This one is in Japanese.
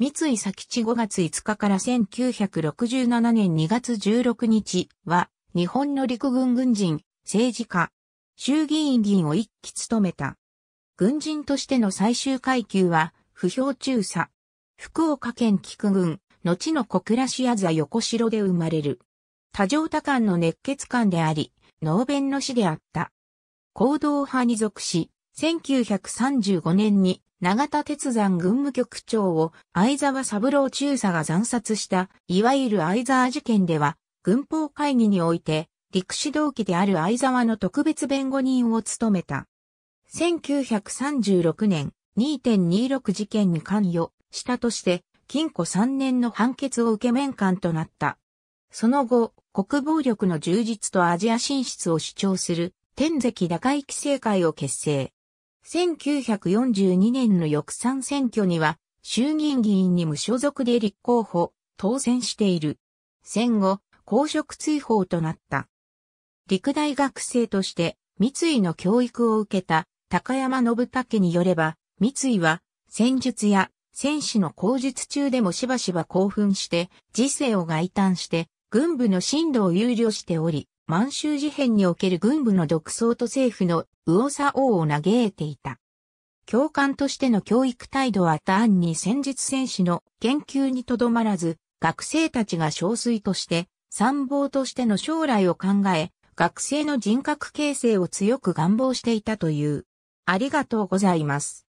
三井佐地5月5日から1967年2月16日は、日本の陸軍軍人、政治家、衆議院議員を一期務めた。軍人としての最終階級は、不評中佐。福岡県菊軍、後の小倉市あざ横城で生まれる。多上多感の熱血感であり、能弁の死であった。行動派に属し、1935年に長田鉄山軍務局長を相沢三郎中佐が惨殺したいわゆる相沢事件では軍法会議において陸士同期である相沢の特別弁護人を務めた。1936年2.26事件に関与したとして禁錮3年の判決を受け面官となった。その後、国防力の充実とアジア進出を主張する天関打開規制会を結成。1942年の翌3選挙には、衆議院議員に無所属で立候補、当選している。戦後、公職追放となった。陸大学生として三井の教育を受けた高山信武によれば、三井は戦術や戦士の口述中でもしばしば興奮して、時世を外端して、軍部の進路を憂慮しており、満州事変における軍部の独走と政府の右往左往を嘆いていた。教官としての教育態度は単に戦術戦士の研究にとどまらず、学生たちが憔悴として、参謀としての将来を考え、学生の人格形成を強く願望していたという。ありがとうございます。